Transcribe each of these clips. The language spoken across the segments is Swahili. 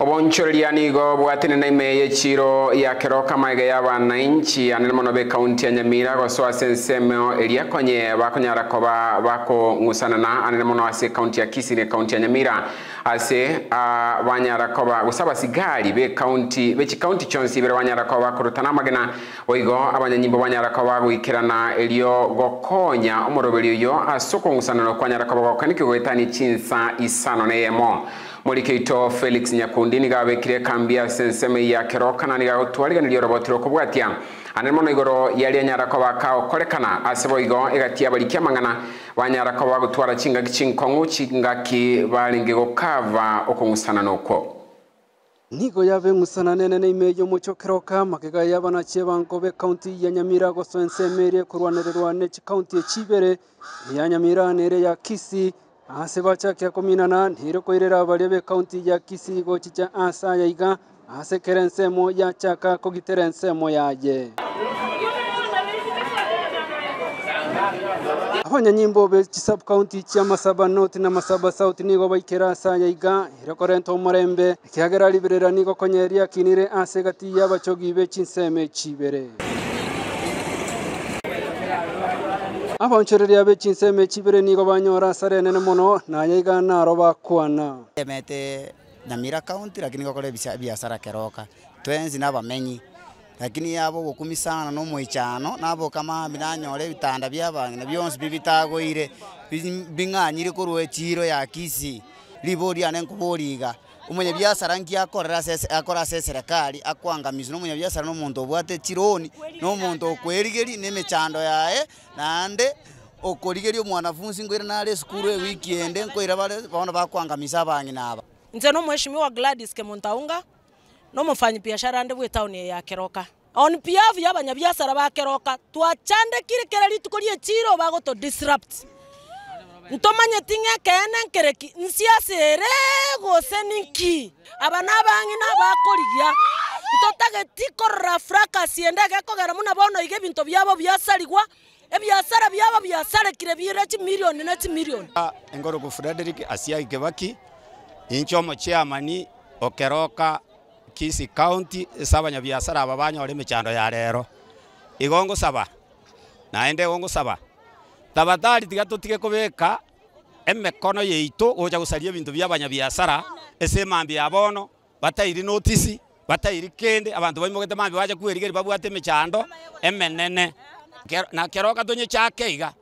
obonchoreriani igo bwatine na ime chiro ya keroka maige ya bananchi anene mono be kaunti ya nyamira gosoa ase ensemo eriakonye bakonyara koba na anene mono ase kaunti ya kisiri kaunti ya nyamira ase uh, banyara koba be kaunti bekaunti bechikaunti chonsi bere banyara koba korutana amagena oigo abanyanyimbo banyara koba goikerana erio gokonya omoroberi oyo ase okong'usanana kwanyara koba gokaniki goetani chinsa isano neyemo mwelikeito felix nyakundi nigawikire kambi ya senseme ya kero kana nigagutwariganirio robotiro kubwatia anene mono igoro yaria nyarako bakaokorekana ase boigo igatia barikia mang'ana banyarako bagutwara chingaki chinkong'u chingaki barenge gokava okong'usana nokwo nigo yabe ng'usana nene na imejo imeyo mochokeroka na abanachie nkobe kaunti ya nyamira goso enseme erie nechi kaunti ya chibere ya nyamira nere ya kisi asebacha kia kuminana hiro koirera bariobe kaunti ya kisigo chicha asa yaiga asekera ensemo yachaka kogitera ensemo yaye ahonya nyimbo be chisab kaunti cha masaba north na masaba south nigo baikera asa yaiga hirokorenta omorembe ekiagera liberera nigo konyeria kinire ase gati yabachogi be chinseme chibere Abonchereria bechinse mechibireni banyora asara enene mono naye igana aro bakwana emete nyamira county lakini gokore biashara keroka twenzi nabamenyi lakini abo gokumisana na omoichano nabo kamambi nanyore ebitanda bia abang'ina bionsi bibitagoire bing'anyire korwa echiro ya kisi riboria na enkoboriga umenye umunyabiasara ngiakorera akora ase eserekari akwangamizi nomunyabiasara no omonto obwate echironi na omonto okwerigeria na emechando yaye naende okorigeria omwanafunzi nkoire nare esukuru ewiki ende nkoire bono bakwangamisa bangi naba nze no wa Gladys Kemontaunga no Kemuntaunga biashara ande bwe town ya Keroka on behalf yabanya abanyabiasara ba twachande kirekereri kera chiro bagoto disrupt ntomanyetinya kene nkereki nsiasere gose ninki aba nabang'i nabakorigia ntotageti korora fracas ende gekogera muna bono iga ebinto biabo biasarigwa ebiasara biabo biasarekire bire chimilioni na chimilioni ah, engoroko frederick asia kibaki incho omochiamani okeroka kisi county ase abanyabiasara aba banyore emechando ya rero igo ngosaba naende igo ngosaba tabatari tiga tutige kubika emekono yeito guja gucaria bintu bia abanyabiasara ase emambi abono batairi notisi batairi kende abanto baimogete mambi baja kwerigeri babwate emechando emenene na keroka tonye chake iga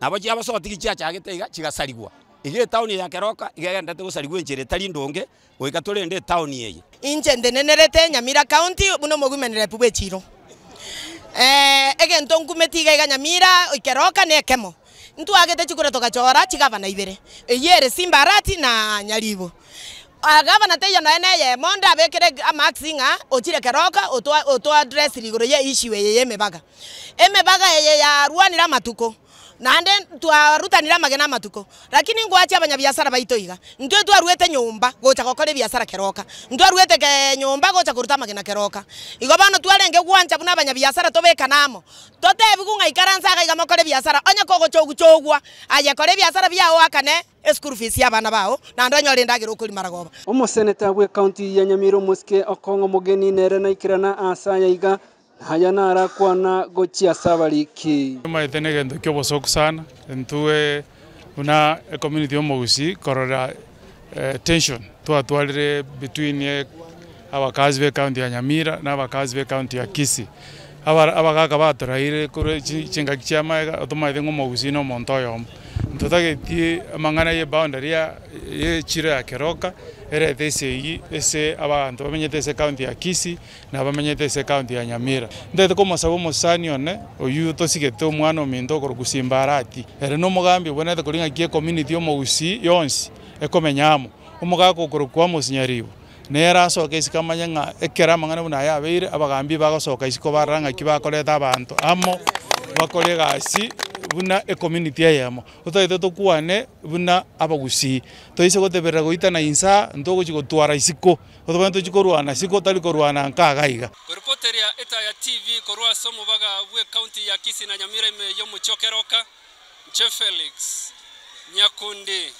nabo chiabasotigi chiachagete iga chigasarigwa iga etauni ya keroka igegendete gusarigwa enchera etari ndonge goika tore ende etauni eye ndenenerete nyamira county buno mogumenere pubwechiro Eh, egento nkumetiga iganyamira oikeroka na ekemo ntwagete chikure tugachora chigavana ibere eyere simbarati na nyaribo agavana teiyo noe neyemo ndabekire amaxi ng'a ochire keroka otwadressiri igoro ye issue eye ya emebaga emebaga eye yarwanire amatuko nande twarutanire magena matuko lakini ngwachia abanyabiasara baito iga ntwe twaruete nyumba gocha gokore biasara keroka aruete ke nyumba gocha kuruta magena keroka igo bano twarenge gwanja buna abanyabiasara tobeka namo totebi kung'aikaransa ga mokore biasara onya chogu chogwa aya kore biasara biao akane eschool fees ya bana bao nando anyore ndagire okorima ragoba omoseneta bwa county ya nyamiro muske okong'o mugeni nere na ikirana asaya iga haya nara kwana gochia sabariki maitene gento kyo bosok sana ntue una community omogusi korora eh, tension twatwarire between eh, abakazi be county ya Nyamira na abakazi be county ya kisi abagaka batoraire kore chingaki chia maega otomaithe ng'omogusi na omonto ntuthagetie mang'ana ye boundary ya ye chiro ya keroka erete ese iyi ese abantu bamenyete ese county ya kisi na bamenyete ese county ya nyamira ndete ko musaba omusani one oyu tosigete omwana ominto okora gusimba arati ere n'omogambi bwenete koring'aki ecommunity omousi yonsi ekomenyamo omogaka okoro kwa musinyaribu nera asoka isiko amanye ng'a ekera amang'ana buna yabeire abagambi bagosoka isiko barang'aki bakoreta abantu amo bakore egasi buna ecommunity eyemo otoete tokwane buna abagusi toise goteberera goitana insa ntogochi gotwara isiko otobane tochi korwana siko tari korwana nkaga iga ripoteria etaya tv korwaso mobaga bwe county ya kisi na nyamireme yo muchokeroka nche felix nyakundi